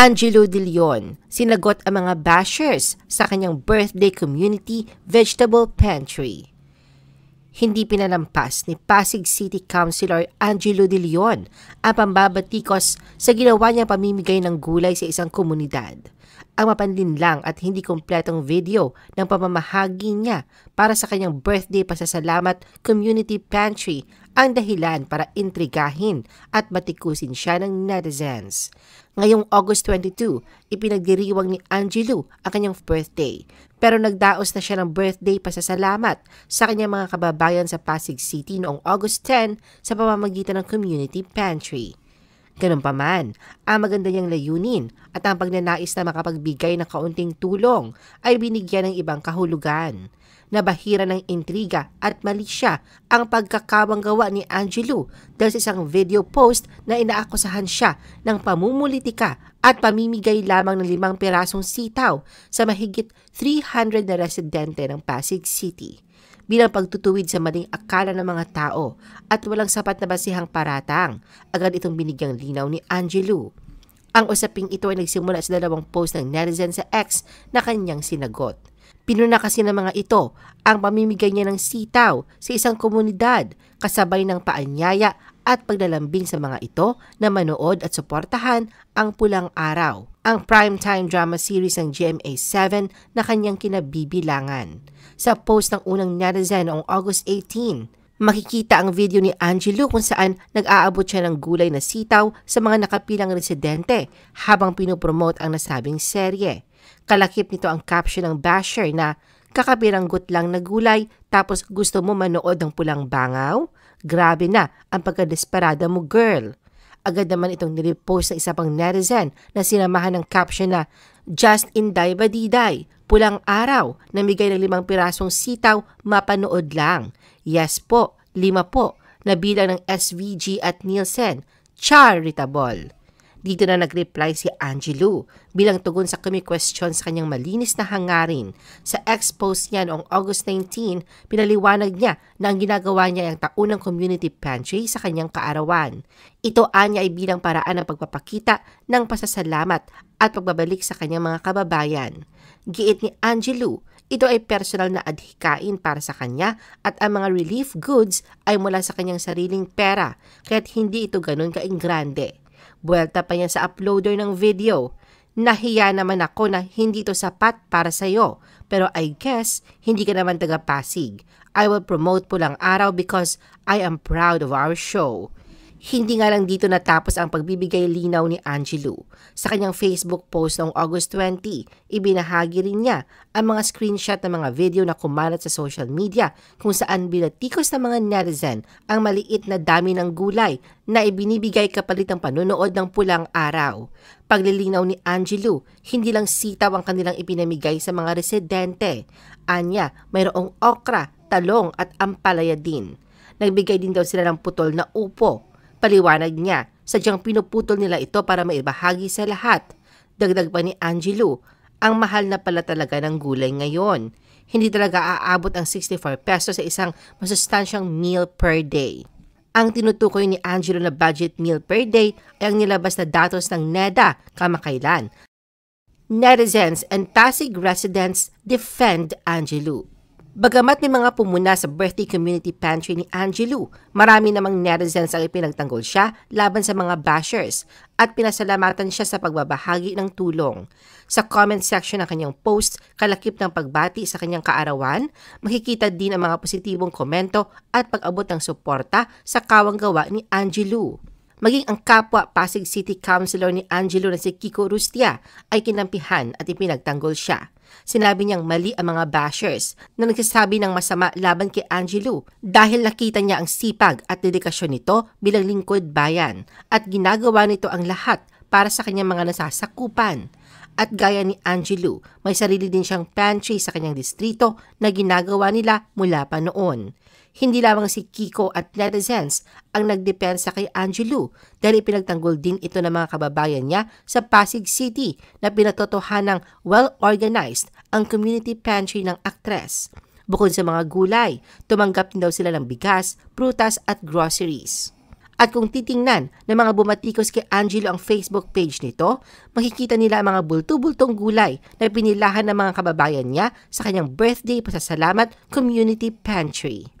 Angelo De Leon, sinagot ang mga bashers sa kanyang birthday community vegetable pantry. Hindi pinalampas ni Pasig City Councilor Angelo De Leon ang pambabatikos sa ginawa niyang pamimigay ng gulay sa isang komunidad ang lang at hindi kumpletong video ng pamamahagi niya para sa kanyang birthday pasasalamat community pantry ang dahilan para intrigahin at matikusin siya ng netizens. Ngayong August 22, ipinagdiriwang ni Angelou ang kanyang birthday pero nagdaos na siya ng birthday pasasalamat sa kanyang mga kababayan sa Pasig City noong August 10 sa pamamagitan ng community pantry. Ganun pa man, ang maganda niyang layunin at ang pagnanais na makapagbigay ng kaunting tulong ay binigyan ng ibang kahulugan. Nabahira ng intriga at malisya ang pagkakawanggawa ni Angelo dahil sa isang video post na inaakusahan siya ng pamumulitika at pamimigay lamang ng limang pirasong sitaw sa mahigit 300 na residente ng Pasig City bilang pagtutuwid sa maling akala ng mga tao at walang sapat na basihang paratang. Agad itong binigyang linaw ni Angelou. Ang usaping ito ay nagsimula sa dalawang post ng netizen sa X na kanyang sinagot. Pinuna kasi ng mga ito ang pamimigay niya ng sitaw sa isang komunidad kasabay ng paanyaya at paglalambing sa mga ito na manood at suportahan ang Pulang Araw, ang primetime drama series ng GMA7 na kanyang kinabibilangan. Sa post ng unang netizen noong August 18, Makikita ang video ni Angelo kung saan nag-aabot siya ng gulay na sitaw sa mga nakapilang residente habang pinopromote ang nasabing serye. Kalakip nito ang caption ng basher na kakabiranggot lang na gulay tapos gusto mo manood ng pulang bangaw? Grabe na ang pagkadesperada mo, girl. Agad naman itong nilipost ng isa pang netizen na sinamahan ng caption na Just in die Inday Badiday, pulang araw, namigay ng limang pirasong sitaw, mapanood lang. Yes po, lima po, nabilang ng SVG at Nielsen, charitable. Dito na nag-reply si Angelou bilang tugon sa kumi-question sa kanyang malinis na hangarin. Sa expose niya noong August 19, pinaliwanag niya na ang ginagawa niya ay ang taunang community pantry sa kanyang kaarawan. Ito anya ay bilang paraan ng pagpapakita ng pasasalamat at pagbabalik sa kanyang mga kababayan. Giit ni Angelou, ito ay personal na adhikain para sa kanya at ang mga relief goods ay mula sa kanyang sariling pera kaya't hindi ito ganun grande. Buwelta pa yan sa uploader ng video. Nahiya naman ako na hindi to sapat para sa'yo. Pero I guess, hindi ka naman taga-Pasig. I will promote po lang Araw because I am proud of our show. Hindi nga lang dito natapos ang pagbibigay linaw ni Angelou. Sa kanyang Facebook post noong August 20, ibinahagi rin niya ang mga screenshot ng mga video na kumalat sa social media kung saan binatikos ng mga netizen ang maliit na dami ng gulay na ibinibigay kapalit ng panonood ng pulang araw. Paglilinaw ni Angelou, hindi lang sitaw ang kanilang ipinamigay sa mga residente. Anya, mayroong okra, talong at ampalaya din. Nagbigay din daw sila ng putol na upo Paliwanag niya, sadyang pinuputol nila ito para maibahagi sa lahat. Dagdag pa ni Angelo, ang mahal na pala talaga ng gulay ngayon. Hindi talaga aabot ang 64 pesos sa isang masustansyang meal per day. Ang tinutukoy ni Angelo na budget meal per day ay ang nilabas na datos ng NEDA kamakailan. Netizens and Pasig residents defend Angelo. Bagamat may mga pumuna sa birthday community pantry ni Angelou, marami namang netizens ang ipinagtanggol siya laban sa mga bashers at pinasalamatan siya sa pagbabahagi ng tulong. Sa comment section ng kanyang post, kalakip ng pagbati sa kanyang kaarawan, makikita din ang mga positibong komento at pag-abot ng suporta sa kawanggawa ni Angelou maging ang kapwa Pasig City Councilor ni Angelo na si Kiko Rustia ay kinampihan at ipinagtanggol siya. Sinabi niyang mali ang mga bashers na nagsasabi ng masama laban kay Angelo dahil nakita niya ang sipag at dedikasyon nito bilang lingkod bayan at ginagawa nito ang lahat para sa kanyang mga nasasakupan. At gaya ni Angelo, may sarili din siyang pantry sa kanyang distrito na ginagawa nila mula pa noon. Hindi lamang si Kiko at netizens ang nagdepensa kay Angelou dahil pinagtanggol din ito ng mga kababayan niya sa Pasig City na pinatotohanan pinatotohanang well-organized ang community pantry ng aktres. Bukod sa mga gulay, tumanggap din daw sila ng bigas, prutas at groceries. At kung titingnan ng mga bumatikos kay Angelo ang Facebook page nito, makikita nila ang mga bulto-bultong gulay na pinilahan ng mga kababayan niya sa kanyang birthday pasasalamat community pantry.